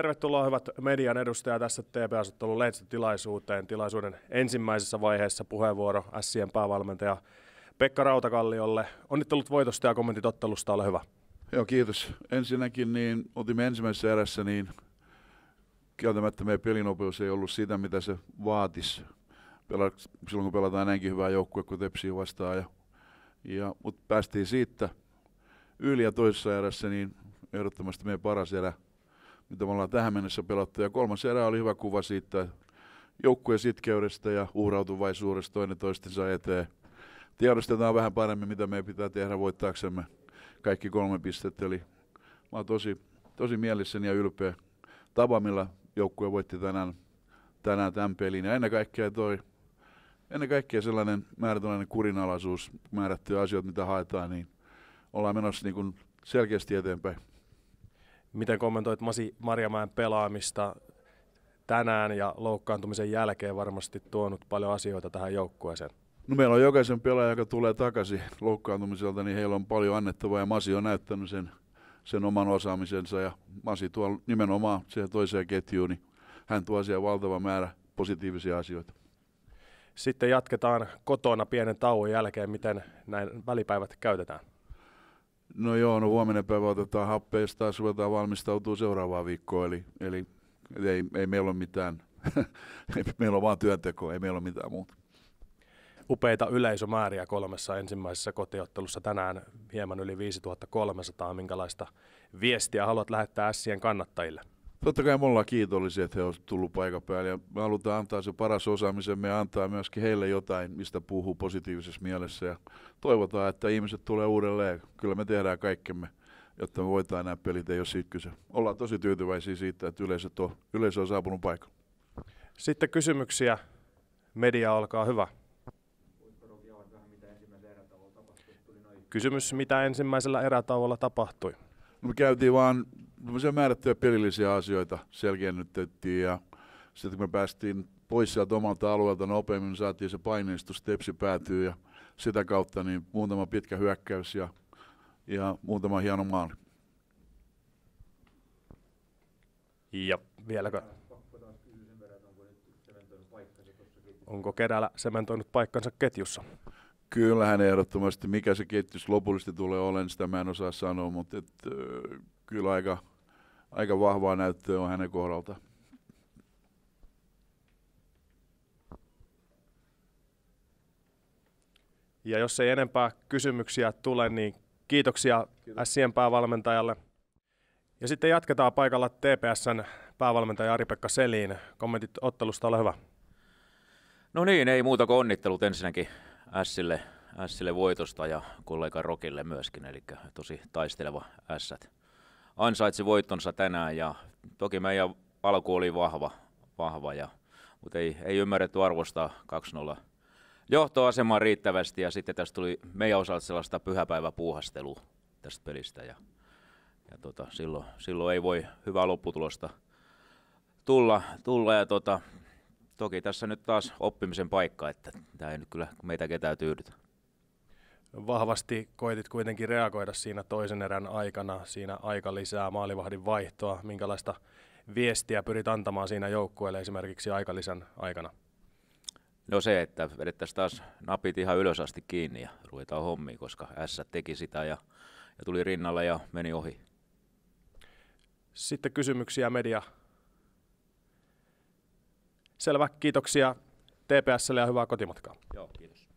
Tervetuloa hyvät median edustajat. tässä TP-asottelun lehdistötilaisuuteen. Tilaisuuden ensimmäisessä vaiheessa puheenvuoro Sien päävalmentaja Pekka Rautakalliolle. Onnittelut voitosta ja kommentit ottelusta, ole hyvä. Joo, kiitos. Ensinnäkin niin otimme ensimmäisessä erässä, niin kieltämättä meidän pelinopeus ei ollut sitä, mitä se vaatisi. Pela, silloin kun pelataan näinkin hyvää joukkue kuin Tepsiä vastaan. Ja, ja, mutta päästiin siitä yli ja toisessa erässä, niin ehdottomasti meidän paras erä – mitä niin me ollaan tähän mennessä pelattu. Ja kolmas erä oli hyvä kuva siitä joukkueen sitkeydestä ja uhrautuvaisuudesta toinen toistensa eteen. Tiedostetaan vähän paremmin, mitä meidän pitää tehdä voittaaksemme kaikki kolme pistettä. Eli mä oon tosi, tosi mielissäni ja ylpeä tapa, millä joukkue voitti tänään, tänään tämän pelin. Ja ennen kaikkea toi ennen kaikkea sellainen määrätönlainen kurinalaisuus, määrättyjä asioita, mitä haetaan, niin ollaan menossa niin kuin selkeästi eteenpäin. Miten kommentoit Masi Marjamäen pelaamista tänään ja loukkaantumisen jälkeen varmasti tuonut paljon asioita tähän joukkueeseen? No meillä on jokaisen pelaaja, joka tulee takaisin loukkaantumiselta, niin heillä on paljon annettavaa ja Masi on näyttänyt sen, sen oman osaamisensa ja Masi tuo nimenomaan siihen toiseen ketjuun, niin hän tuo siihen valtava määrä positiivisia asioita. Sitten jatketaan kotona pienen tauon jälkeen, miten näin välipäivät käytetään. No joo, no huomenna päivä otetaan tota happeista ja ruvetaan valmistautua seuraavaan viikkoon, eli, eli ei, ei meillä ole mitään, meillä on vaan työnteko, ei meillä ole mitään muuta. Upeita yleisömääriä kolmessa ensimmäisessä kotiottelussa tänään hieman yli 5300. Minkälaista viestiä haluat lähettää Sien kannattajille? totta kai me ollaan kiitollisia, että he ovat tullut paikan päälle ja me halutaan antaa se paras osaamisemme ja antaa myöskin heille jotain, mistä puhuu positiivisessa mielessä ja toivotaan, että ihmiset tulee uudelleen. Kyllä me tehdään kaikkemme, jotta me voitaan nämä pelit, ei ole siitä kyse. Ollaan tosi tyytyväisiä siitä, että yleisö on, yleisö on saapunut paikalle. Sitten kysymyksiä. Media, olkaa hyvä. Kysymys, mitä ensimmäisellä erätauolla tapahtui? No, me käytiin vaan määrättyjä pelillisiä asioita selkiennytettiin ja sitten kun me päästiin pois sieltä omalta alueelta nopeammin, niin saatiin se paineistus, tepsi päätyy ja sitä kautta niin muutama pitkä hyökkäys ja, ja muutama hieno maali. Ja vieläkö? Onko Kedälä sementoinut paikkansa ketjussa? Kyllähän ehdottomasti. Mikä se ketjus lopullisesti tulee olemaan, sitä mä en osaa sanoa, mutta et, kyllä aika, aika vahvaa näyttöä on hänen kohdalta. Ja jos ei enempää kysymyksiä tule, niin kiitoksia Sien päävalmentajalle. Ja sitten jatketaan paikalla TPSn päävalmentaja Ari-Pekka Selin. Kommentit ottelusta, ole hyvä. No niin, ei muuta kuin onnittelut ensinnäkin Sille, Sille voitosta ja kollega Rokille myöskin, eli tosi taisteleva Sät ansaitsi voittonsa tänään ja toki meidän alku oli vahva, vahva ja, mutta ei, ei ymmärretty arvostaa 2-0 johtoasemaa riittävästi ja sitten tästä tuli meidän osalta sellaista pyhäpäiväpuuhastelua tästä pelistä ja, ja tota, silloin, silloin, ei voi hyvää lopputulosta tulla, tulla ja tota, toki tässä nyt taas oppimisen paikka, että tämä ei nyt kyllä meitä ketään tyydytä vahvasti koitit kuitenkin reagoida siinä toisen erän aikana, siinä aika lisää maalivahdin vaihtoa, minkälaista viestiä pyrit antamaan siinä joukkueelle esimerkiksi aikalisän aikana? No se, että vedettäisiin taas napit ihan ylös asti kiinni ja ruvetaan hommiin, koska S teki sitä ja, ja tuli rinnalle ja meni ohi. Sitten kysymyksiä media. Selvä, kiitoksia TPSlle ja hyvää kotimatkaa. Joo, kiitos.